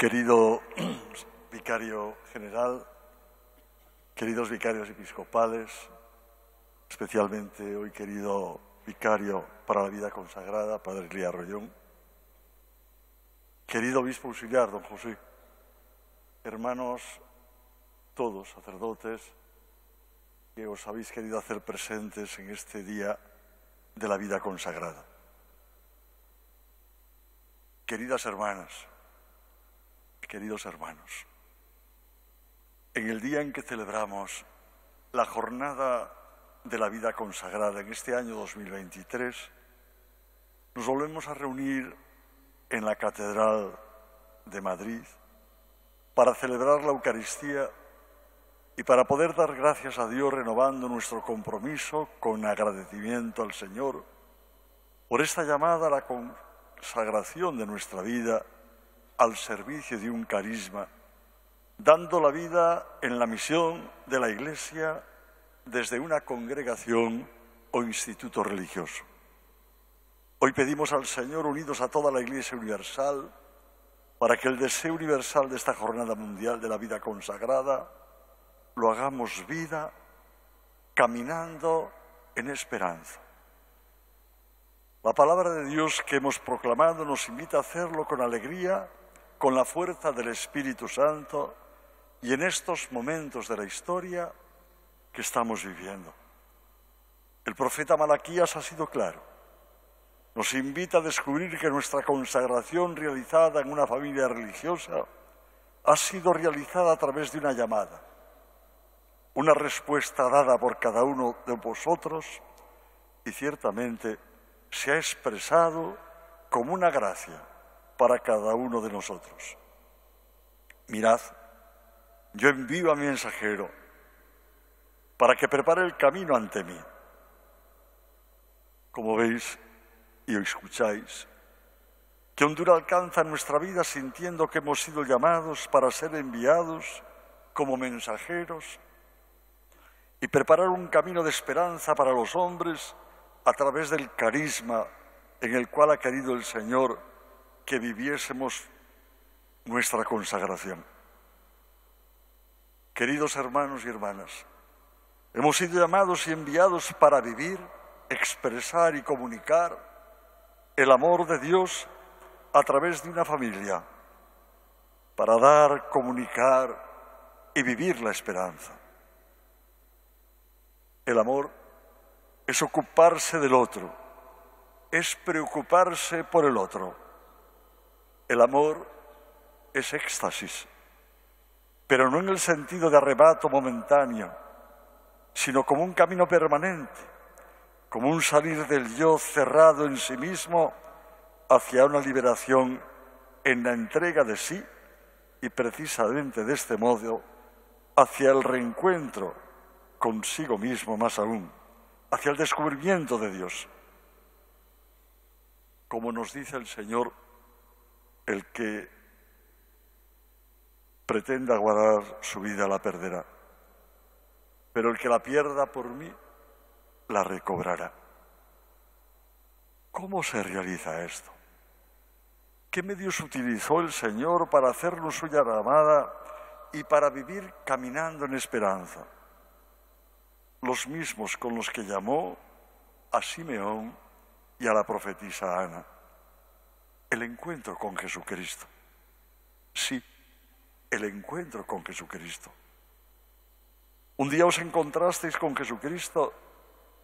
Querido vicario general, queridos vicarios episcopales, especialmente hoy querido vicario para la vida consagrada, Padre Elías Rollón, querido obispo auxiliar, don José, hermanos todos, sacerdotes, que os habéis querido hacer presentes en este día de la vida consagrada. Queridas hermanas, queridos hermanos, en el día en que celebramos la jornada de la vida consagrada en este año 2023, nos volvemos a reunir en la Catedral de Madrid para celebrar la Eucaristía y para poder dar gracias a Dios renovando nuestro compromiso con agradecimiento al Señor por esta llamada a la consagración de nuestra vida al servicio de un carisma, dando la vida en la misión de la Iglesia desde una congregación o instituto religioso. Hoy pedimos al Señor, unidos a toda la Iglesia Universal, para que el deseo universal de esta jornada mundial de la vida consagrada lo hagamos vida caminando en esperanza. La palabra de Dios que hemos proclamado nos invita a hacerlo con alegría con la fuerza del Espíritu Santo y en estos momentos de la historia que estamos viviendo. El profeta Malaquías ha sido claro. Nos invita a descubrir que nuestra consagración realizada en una familia religiosa ha sido realizada a través de una llamada, una respuesta dada por cada uno de vosotros y ciertamente se ha expresado como una gracia para cada uno de nosotros. Mirad, yo envío a mi mensajero para que prepare el camino ante mí. Como veis y escucháis, que Honduras alcanza nuestra vida sintiendo que hemos sido llamados para ser enviados como mensajeros y preparar un camino de esperanza para los hombres a través del carisma en el cual ha querido el Señor que viviésemos nuestra consagración. Queridos hermanos y hermanas, hemos sido llamados y enviados para vivir, expresar y comunicar el amor de Dios a través de una familia, para dar, comunicar y vivir la esperanza. El amor es ocuparse del otro, es preocuparse por el otro el amor es éxtasis, pero no en el sentido de arrebato momentáneo, sino como un camino permanente, como un salir del yo cerrado en sí mismo hacia una liberación en la entrega de sí y precisamente de este modo hacia el reencuentro consigo mismo más aún, hacia el descubrimiento de Dios. Como nos dice el Señor, el que pretenda guardar su vida la perderá, pero el que la pierda por mí la recobrará. ¿Cómo se realiza esto? ¿Qué medios utilizó el Señor para hacerlo suya amada y para vivir caminando en esperanza? Los mismos con los que llamó a Simeón y a la profetisa Ana el encuentro con Jesucristo. Sí, el encuentro con Jesucristo. Un día os encontrasteis con Jesucristo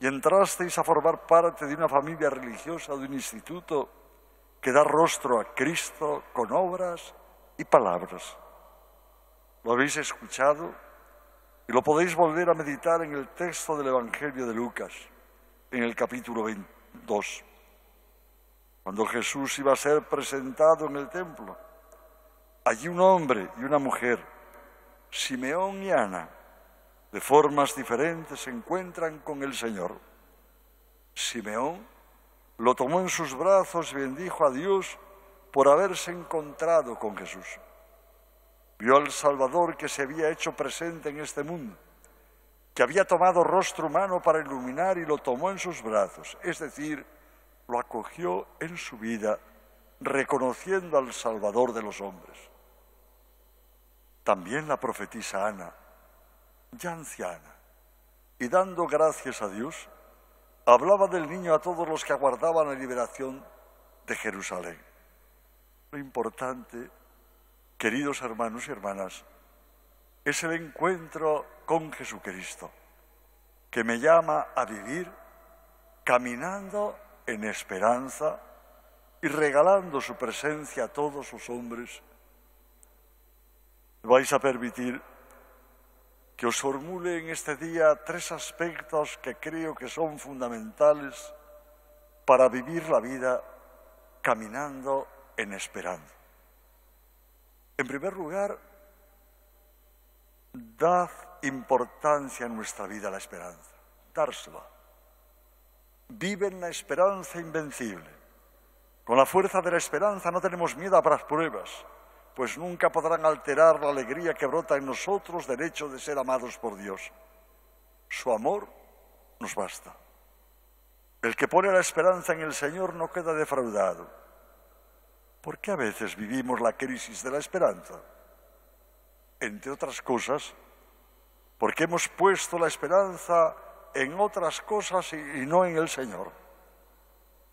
y entrasteis a formar parte de una familia religiosa, de un instituto que da rostro a Cristo con obras y palabras. Lo habéis escuchado y lo podéis volver a meditar en el texto del Evangelio de Lucas, en el capítulo 22 cuando Jesús iba a ser presentado en el templo. Allí un hombre y una mujer, Simeón y Ana, de formas diferentes se encuentran con el Señor. Simeón lo tomó en sus brazos y bendijo a Dios por haberse encontrado con Jesús. Vio al Salvador que se había hecho presente en este mundo, que había tomado rostro humano para iluminar y lo tomó en sus brazos, es decir, lo acogió en su vida reconociendo al Salvador de los hombres. También la profetisa Ana, ya anciana, y dando gracias a Dios, hablaba del niño a todos los que aguardaban la liberación de Jerusalén. Lo importante, queridos hermanos y hermanas, es el encuentro con Jesucristo, que me llama a vivir caminando en esperanza y regalando su presencia a todos los hombres, vais a permitir que os formule en este día tres aspectos que creo que son fundamentales para vivir la vida caminando en esperanza. En primer lugar, dad importancia en nuestra vida a la esperanza, dársela. viven la esperanza invencible. Con la fuerza de la esperanza no tenemos miedo a las pruebas, pues nunca podrán alterar la alegría que brota en nosotros del hecho de ser amados por Dios. Su amor nos basta. El que pone la esperanza en el Señor no queda defraudado. ¿Por qué a veces vivimos la crisis de la esperanza? Entre otras cosas, porque hemos puesto la esperanza en otras cosas y, no en el Señor.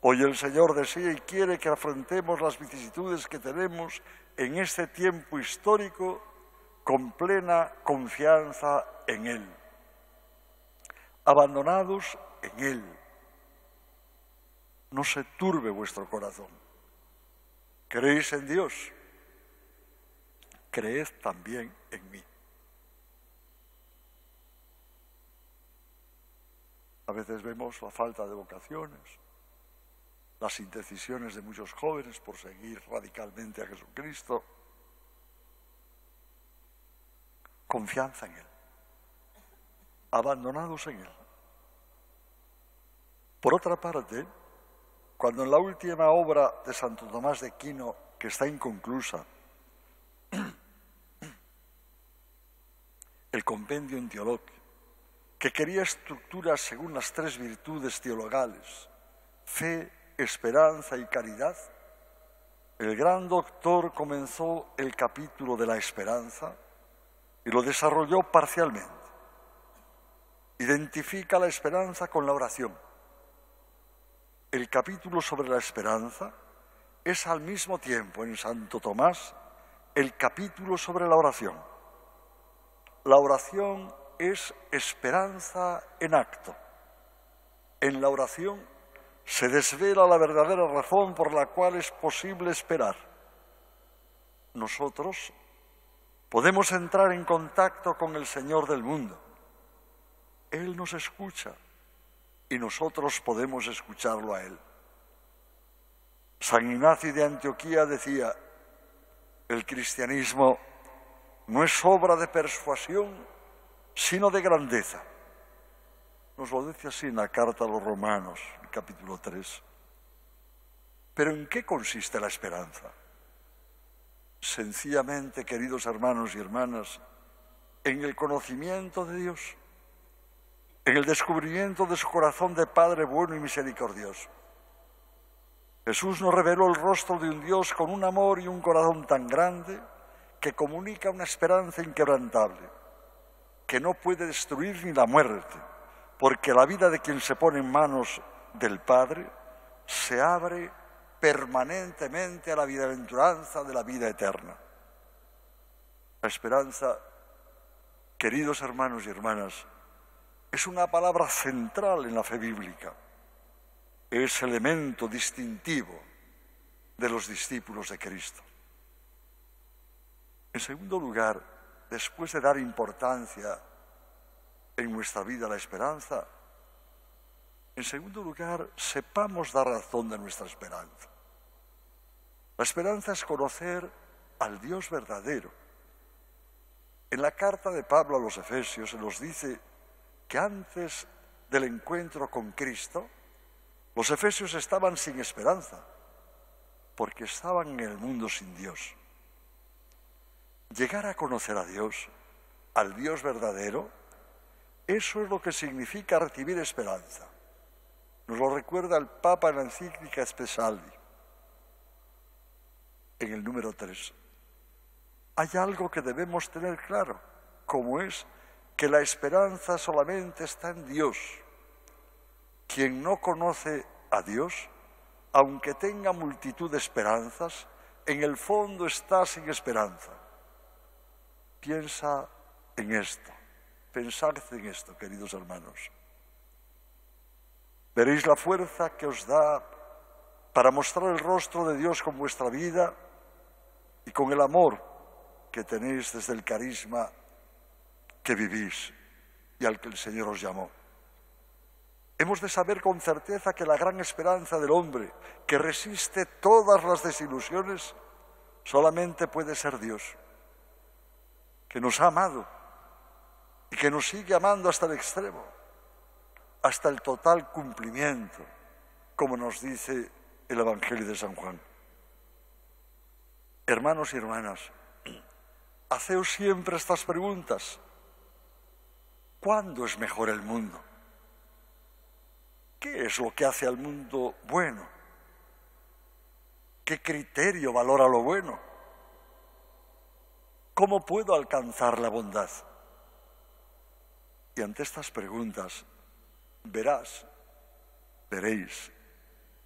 Hoy el Señor desea y quiere que afrontemos las vicisitudes que tenemos en este tiempo histórico con plena confianza en Él, abandonados en Él. No se turbe vuestro corazón. Creéis en Dios, creed también en mí. A veces vemos la falta de vocaciones, las indecisiones de muchos jóvenes por seguir radicalmente a Jesucristo. Confianza en Él, abandonados en Él. Por otra parte, cuando en la última obra de Santo Tomás de Quino, que está inconclusa, el compendio en teología, que quería estructuras según las tres virtudes teologales, fe, esperanza y caridad, el gran doctor comenzó el capítulo de la esperanza y lo desarrolló parcialmente. Identifica la esperanza con la oración. El capítulo sobre la esperanza es al mismo tiempo en Santo Tomás el capítulo sobre la oración. La oración es esperanza en acto. En la oración se desvela la verdadera razón por la cual es posible esperar. Nosotros podemos entrar en contacto con el Señor del mundo. Él nos escucha y nosotros podemos escucharlo a Él. San Ignacio de Antioquía decía, el cristianismo no es obra de persuasión sino de grandeza. Nos lo dice así en la carta a los Romanos, capítulo 3. Pero ¿en qué consiste la esperanza? Sencillamente, queridos hermanos y hermanas, en el conocimiento de Dios, en el descubrimiento de su corazón de Padre bueno y misericordioso. Jesús nos reveló el rostro de un Dios con un amor y un corazón tan grande que comunica una esperanza inquebrantable que no puede destruir ni la muerte, porque la vida de quien se pone en manos del Padre se abre permanentemente a la bienaventuranza de la vida eterna. La esperanza, queridos hermanos y hermanas, es una palabra central en la fe bíblica. Es elemento distintivo de los discípulos de Cristo. En segundo lugar, después de dar importancia en nuestra vida a la esperanza, en segundo lugar, sepamos dar razón de nuestra esperanza. La esperanza es conocer al Dios verdadero. En la carta de Pablo a los Efesios se nos dice que antes del encuentro con Cristo, los efesios estaban sin esperanza, porque estaban en el mundo sin Dios. Llegar a conocer a Dios, al Dios verdadero, eso es lo que significa recibir esperanza. Nos lo recuerda el Papa en la encíclica Espesaldi, en el número 3. Hay algo que debemos tener claro, como es que la esperanza solamente está en Dios. Quien no conoce a Dios, aunque tenga multitud de esperanzas, en el fondo está sin esperanza. Piensa en esto, pensad en esto, queridos hermanos. Veréis la fuerza que os da para mostrar el rostro de Dios con vuestra vida y con el amor que tenéis desde el carisma que vivís y al que el Señor os llamó. Hemos de saber con certeza que la gran esperanza del hombre, que resiste todas las desilusiones, solamente puede ser Dios que nos ha amado y que nos sigue amando hasta el extremo, hasta el total cumplimiento, como nos dice el Evangelio de San Juan. Hermanos y hermanas, haceos siempre estas preguntas. ¿Cuándo es mejor el mundo? ¿Qué es lo que hace al mundo bueno? ¿Qué criterio valora lo bueno? ¿Cómo puedo alcanzar la bondad? Y ante estas preguntas verás, veréis,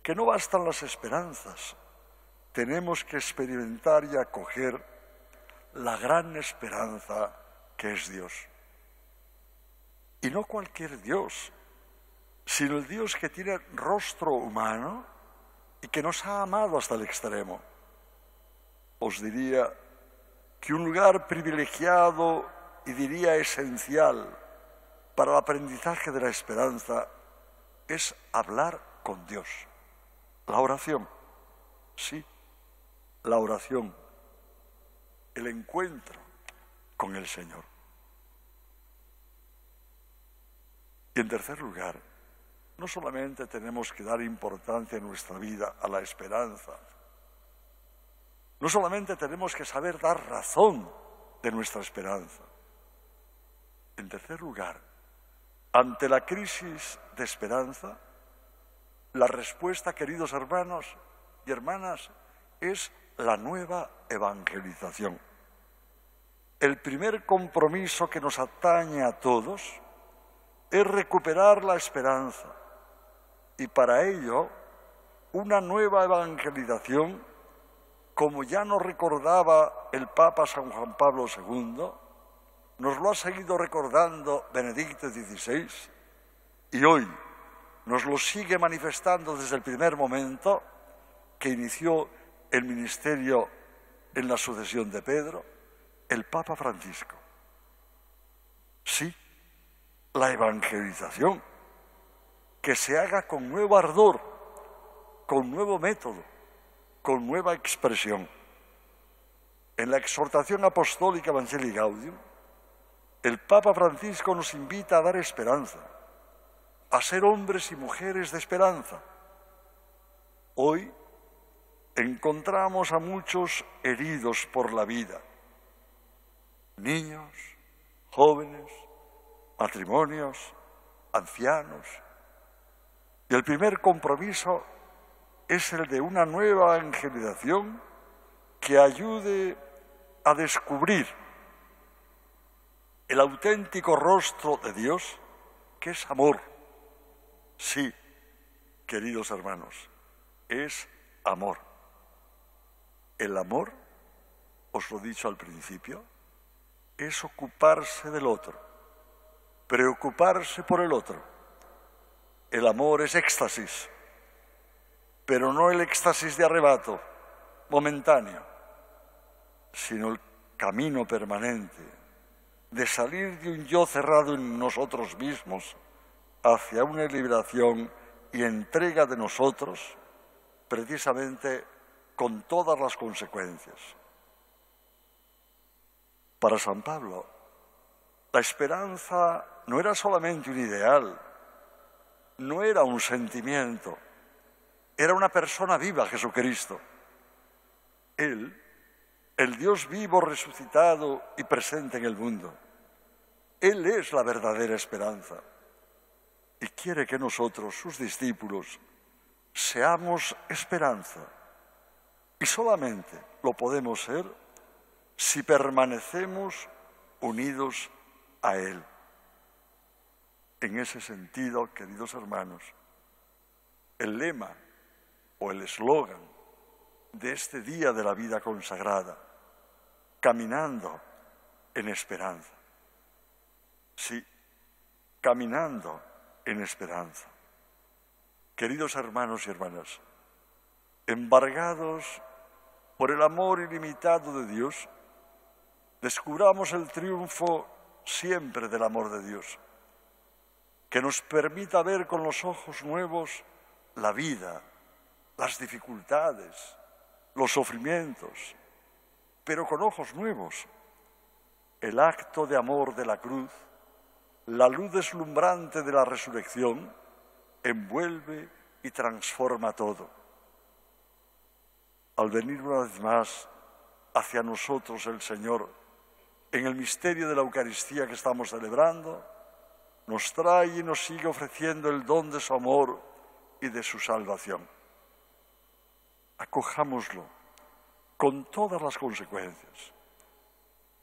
que no bastan las esperanzas. Tenemos que experimentar y acoger la gran esperanza que es Dios. Y no cualquier Dios, sino el Dios que tiene rostro humano y que nos ha amado hasta el extremo. Os diría que un lugar privilegiado y diría esencial para el aprendizaje de la esperanza es hablar con Dios. La oración, sí, la oración, el encuentro con el Señor. Y en tercer lugar, no solamente tenemos que dar importancia en nuestra vida a la esperanza, no solamente tenemos que saber dar razón de nuestra esperanza. En tercer lugar, ante la crisis de esperanza, la respuesta, queridos hermanos y hermanas, es la nueva evangelización. El primer compromiso que nos atañe a todos es recuperar la esperanza y para ello una nueva evangelización como ya nos recordaba el Papa San Juan Pablo II, nos lo ha seguido recordando Benedicto XVI y hoy nos lo sigue manifestando desde el primer momento que inició el ministerio en la sucesión de Pedro, el Papa Francisco. Sí, la evangelización, que se haga con nuevo ardor, con nuevo método, con nueva expresión. En la exhortación apostólica Evangelii Gaudium, el Papa Francisco nos invita a dar esperanza, a ser hombres y mujeres de esperanza. Hoy encontramos a muchos heridos por la vida, niños, jóvenes, matrimonios, ancianos. Y el primer compromiso es el de una nueva generación que ayude a descubrir el auténtico rostro de Dios, que es amor. Sí, queridos hermanos, es amor. El amor, os lo he dicho al principio, es ocuparse del otro, preocuparse por el otro. El amor es éxtasis pero no el éxtasis de arrebato momentáneo, sino el camino permanente de salir de un yo cerrado en nosotros mismos hacia una liberación y entrega de nosotros, precisamente con todas las consecuencias. Para San Pablo, la esperanza no era solamente un ideal, no era un sentimiento, era una persona viva Jesucristo. Él, el Dios vivo, resucitado y presente en el mundo. Él es la verdadera esperanza y quiere que nosotros, sus discípulos, seamos esperanza. Y solamente lo podemos ser si permanecemos unidos a Él. En ese sentido, queridos hermanos, el lema o el eslogan de este día de la vida consagrada, caminando en esperanza. Sí, caminando en esperanza. Queridos hermanos y hermanas, embargados por el amor ilimitado de Dios, descubramos el triunfo siempre del amor de Dios, que nos permita ver con los ojos nuevos la vida las dificultades, los sufrimientos, pero con ojos nuevos. El acto de amor de la cruz, la luz deslumbrante de la resurrección, envuelve y transforma todo. Al venir una vez más hacia nosotros el Señor, en el misterio de la Eucaristía que estamos celebrando, nos trae y nos sigue ofreciendo el don de su amor y de su salvación acojámoslo con todas las consecuencias.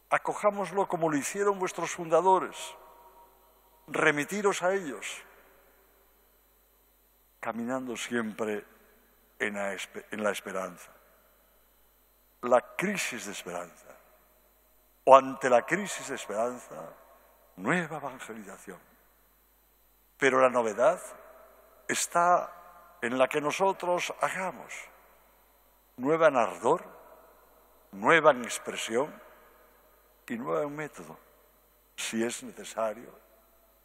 Acojámoslo como lo hicieron vuestros fundadores. Remitiros a ellos, caminando siempre en la, esperanza. La crisis de esperanza. O ante la crisis de esperanza, nueva evangelización. Pero la novedad está en la que nosotros hagamos nueva en ardor, nueva en expresión y nueva en método, si es necesario,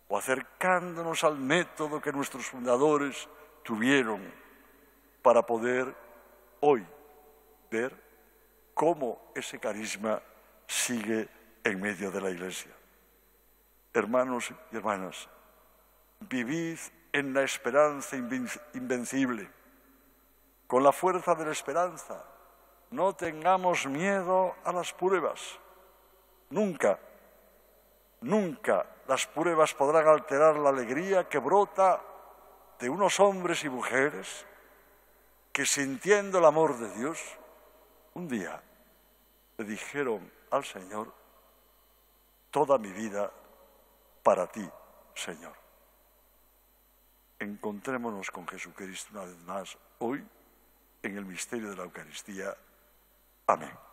o acercándonos al método que nuestros fundadores tuvieron para poder hoy ver cómo ese carisma sigue en medio de la iglesia. Hermanos y hermanas, vivid en la esperanza invencible con la fuerza de la esperanza. No tengamos miedo a las pruebas. Nunca, nunca las pruebas podrán alterar la alegría que brota de unos hombres y mujeres que sintiendo el amor de Dios, un día le dijeron al Señor, toda mi vida para ti, Señor. Encontrémonos con Jesucristo una vez más hoy en el misterio de la Eucaristía. Amén.